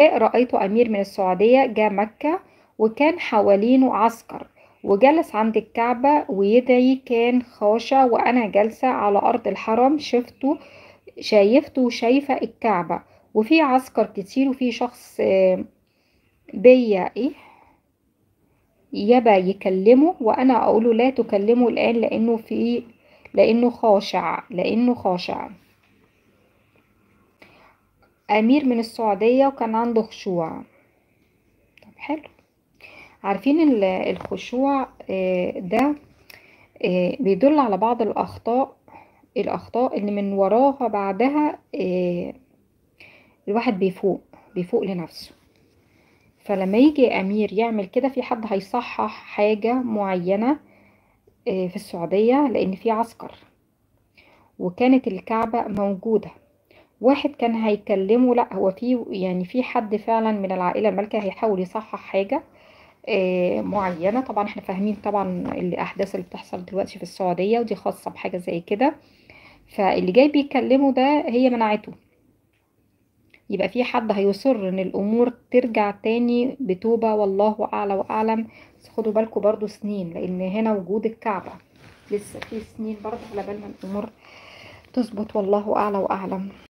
رأيت أمير من السعودية جاء مكة وكان حوالينه عسكر وجلس عند الكعبة ويدعي كان خاشع وأنا جالسة على أرض الحرم شفته شايفته وشايفة الكعبة وفي عسكر كتير وفي شخص آه، بيا إيه يبا يكلمه وأنا أقوله لا تكلمه الآن لأنه في لأنه خاشع لأنه خاشع امير من السعودية وكان عنده خشوع طب حلو عارفين الخشوع آه، ده آه، بيدل على بعض الاخطاء الاخطاء اللي من وراها بعدها آه، الواحد بيفوق بيفوق لنفسه فلما يجي امير يعمل كده في حد هيصحح حاجة معينة في السعودية لان في عسكر وكانت الكعبة موجودة واحد كان هيكلمه لا هو في يعني في حد فعلا من العائله المالكه هيحاول يصحح حاجه آه، معينه طبعا احنا فاهمين طبعا الاحداث اللي بتحصل دلوقتي في السعوديه ودي خاصه بحاجه زي كده فاللي جاي بيكلمه ده هي منعته يبقى في حد هيصر ان الامور ترجع تاني بتوبه والله اعلى واعلم بس خدوا بالكم برضو سنين لان هنا وجود الكعبه لسه في سنين برضو على بال ما الامور تظبط والله اعلى واعلم